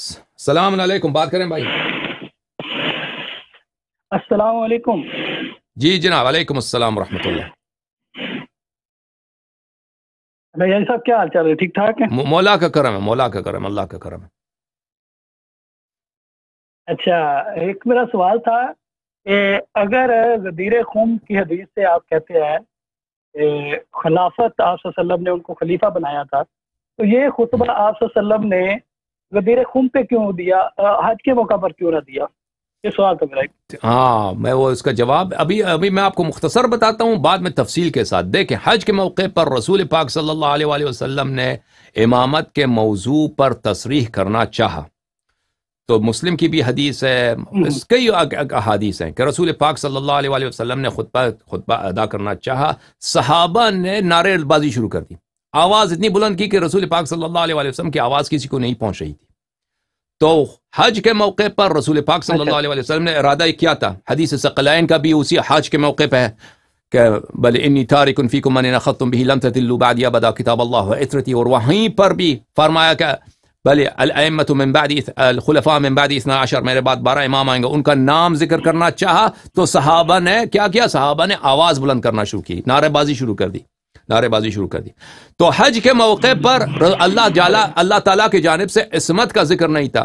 السلام علیکم بات کریں بھائی السلام علیکم جی جناب علیکم السلام اللہ بھائی یعنی صاحب کیا حال چال ہے ٹھیک ٹھاک ہے مولا کا کرم ہے مولا کا کرم اللہ کا ہے اچھا ایک میرا سوال تھا کہ اگر کی حدیث سے آپ کہتے ہیں خلافت آپ نے ان کو خلیفہ بنایا تھا تو یہ خطبہ وسلم نے پہ کیوں کیوں دیا دیا حج کے موقع پر نہ ہاں میں وہ اس کا جواب ابھی ابھی میں آپ کو مختصر بتاتا ہوں بعد میں تفصیل کے ساتھ دیکھیں حج کے موقع پر رسول پاک صلی اللہ علیہ وآلہ وسلم نے امامت کے موضوع پر تصریح کرنا چاہا تو مسلم کی بھی حدیث ہے اس کئی حادیث ہیں کہ رسول پاک صلی اللہ علیہ وآلہ وسلم نے خطبہ خطبہ ادا کرنا چاہا صحابہ نے نعرے بازی شروع کر دی آواز اتنی بلند کی کہ رسول پاک صلی اللہ علیہ وسلم کی آواز کسی کو نہیں پہنچ رہی تھی تو حج کے موقع پر رسول پاک صلی اللہ علیہ وسلم نے ارادہ کیا تھا حدیث کا بھی اسی حج کے موقع پہ بل انی تارکن تھی اور وہیں پر بھی فرمایا کہ من بعد الخلفاء من بعد 12 میرے بعد بارہ امام آئیں گے ان کا نام ذکر کرنا چاہا تو صحابہ نے کیا کیا صحابہ نے آواز بلند کرنا شروع کی نعرے بازی شروع کر دی نعرے بازی شروع کر دی تو حج کے موقع پر اللہ جالا اللہ تعالیٰ کی جانب سے عصمت کا ذکر نہیں تھا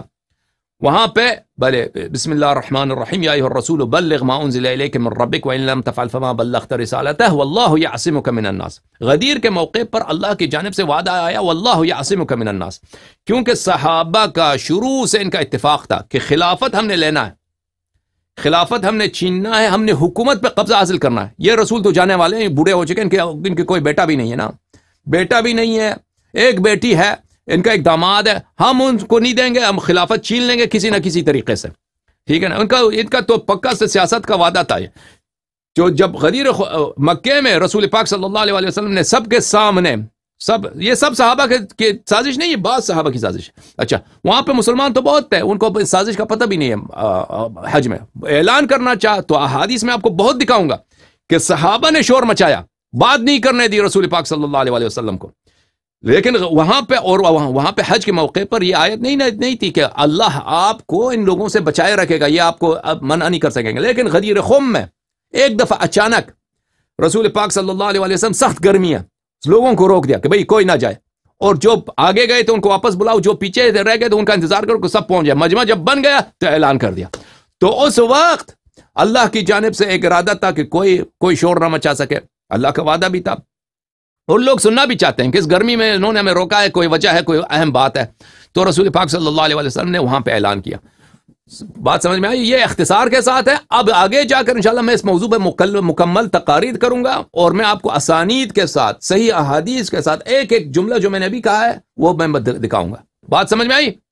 وہاں پہ بلے بسم اللہ الرحمن الرحیم یا الرسول بلغ ما انزل من من ربک لم تفعل فما بلغت الناس غدیر کے موقع پر اللہ کی جانب سے وعدہ آیا والله یعصمک من الناس کیونکہ صحابہ کا شروع سے ان کا اتفاق تھا کہ خلافت ہم نے لینا ہے خلافت ہم نے چھیننا ہے ہم نے حکومت پہ قبضہ حاصل کرنا ہے یہ رسول تو جانے والے ہیں بوڑھے ہو چکے ہیں ان کے ان کے کوئی بیٹا بھی نہیں ہے نا بیٹا بھی نہیں ہے ایک بیٹی ہے ان کا ایک داماد ہے ہم ان کو نہیں دیں گے ہم خلافت چھین لیں گے کسی نہ کسی طریقے سے ٹھیک ہے نا ان کا ان کا تو پکا سے سیاست کا وعدہ تھا یہ جو جب غدیر مکے میں رسول پاک صلی اللہ علیہ وسلم نے سب کے سامنے سب یہ سب صحابہ کے سازش نہیں ہے بعض صحابہ کی سازش اچھا وہاں پہ مسلمان تو بہت ہے ان کو سازش کا پتہ بھی نہیں ہے حج میں اعلان کرنا چاہ تو احادیث میں آپ کو بہت دکھاؤں گا کہ صحابہ نے شور مچایا بات نہیں کرنے دی رسول پاک صلی اللہ علیہ وسلم کو لیکن وہاں پہ اور وہاں پہ حج کے موقع پر یہ آیت نہیں نہیں تھی کہ اللہ آپ کو ان لوگوں سے بچائے رکھے گا یہ آپ کو منع نہیں کر سکیں گے لیکن غدیر خم میں ایک دفعہ اچانک رسول پاک صلی اللہ علیہ وسلم سخت گرمیاں لوگوں کو روک دیا کہ بھئی کوئی نہ جائے اور جو آگے گئے تو ان کو واپس بلاؤ جو پیچھے رہ گئے تو ان کا انتظار کرو کہ سب پہنچ جائے مجمع جب بن گیا تو اعلان کر دیا تو اس وقت اللہ کی جانب سے ایک ارادہ تھا کہ کوئی کوئی شور نہ مچا سکے اللہ کا وعدہ بھی تھا اور لوگ سننا بھی چاہتے ہیں کہ اس گرمی میں انہوں نے ہمیں روکا ہے کوئی وجہ ہے کوئی اہم بات ہے تو رسول پاک صلی اللہ علیہ وسلم نے وہاں پہ اعلان کیا بات سمجھ میں آئی یہ اختصار کے ساتھ ہے اب آگے جا کر انشاءاللہ میں اس موضوع پر مکمل تقارید کروں گا اور میں آپ کو اسانید کے ساتھ صحیح احادیث کے ساتھ ایک ایک جملہ جو میں نے ابھی کہا ہے وہ میں دکھاؤں گا بات سمجھ میں آئی